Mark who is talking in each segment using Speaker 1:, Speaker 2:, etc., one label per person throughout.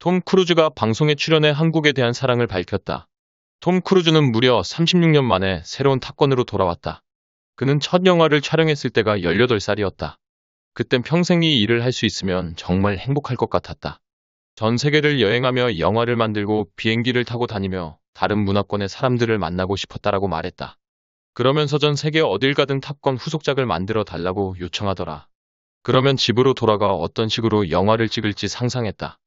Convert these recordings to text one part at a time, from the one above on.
Speaker 1: 톰 크루즈가 방송에 출연해 한국에 대한 사랑을 밝혔다. 톰 크루즈는 무려 36년 만에 새로운 타권으로 돌아왔다. 그는 첫 영화를 촬영했을 때가 18살이었다. 그땐 평생 이 일을 할 수 있으면 정말 행복할 것 같았다. 전 세계를 여행하며 영화를 만들고 비행기를 타고 다니며 다른 문화권의 사람들을 만나고 싶었다라고 말했다. 그러면서 전 세계 어딜 가든 탑건 후속작을 만들어 달라고 요청하더라. 그러면 집으로 돌아가 어떤 식으로 영화를 찍을지 상상했다.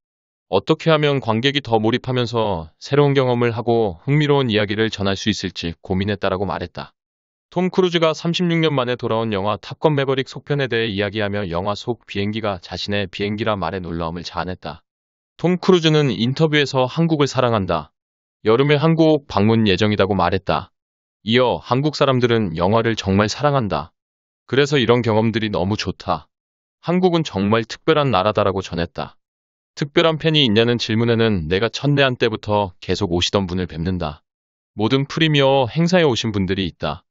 Speaker 1: 어떻게 하면 관객이 더 몰입하면서 새로운 경험을 하고 흥미로운 이야기를 전할 수 있을지 고민했다라고 말했다. 톰 크루즈가 36년 만에 돌아온 영화 탑건 매버릭 속편에 대해 이야기하며 영화 속 비행기가 자신의 비행기라 말해 놀라움을 자아냈다. 톰 크루즈는 인터뷰에서 한국을 사랑한다. 여름에 한국 방문 예정이라고 말했다. 이어 한국 사람들은 영화를 정말 사랑한다. 그래서 이런 경험들이 너무 좋다. 한국은 정말 특별한 나라다라고 전했다. 특별한 팬이 있냐는 질문에는 내가 천대한 때부터 계속 오시던 분을 뵙는다. 모든 프리미어 행사에 오신 분들이 있다.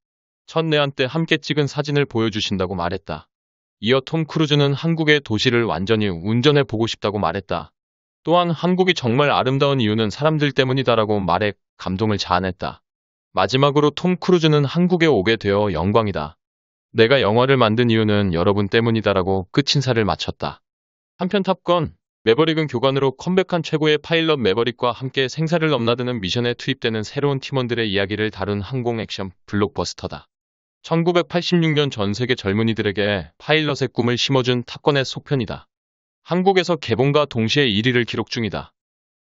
Speaker 1: 첫내한 때 함께 찍은 사진을 보여주신다고 말했다. 이어 톰 크루즈는 한국의 도시를 완전히 운전해 보고 싶다고 말했다. 또한 한국이 정말 아름다운 이유는 사람들 때문이다라고 말해 감동을 자아냈다. 마지막으로 톰 크루즈는 한국에 오게 되어 영광이다. 내가 영화를 만든 이유는 여러분 때문이다라고 끝 인사를 마쳤다. 한편 탑건 매버릭은 교관으로 컴백한 최고의 파일럿 매버릭과 함께 생사를 넘나드는 미션에 투입되는 새로운 팀원들의 이야기를 다룬 항공 액션 블록버스터다. 1986년 전 세계 젊은이들에게 파일럿의 꿈을 심어준 탑건의 속편이다. 한국에서 개봉과 동시에 1위를 기록 중이다.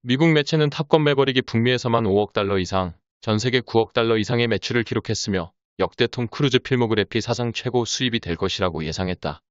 Speaker 1: 미국 매체는 탑건 매버릭이 북미에서만 5억 달러 이상, 전 세계 9억 달러 이상의 매출을 기록했으며 역대 통 크루즈 필모그래피 사상 최고 수입이 될 것이라고 예상했다.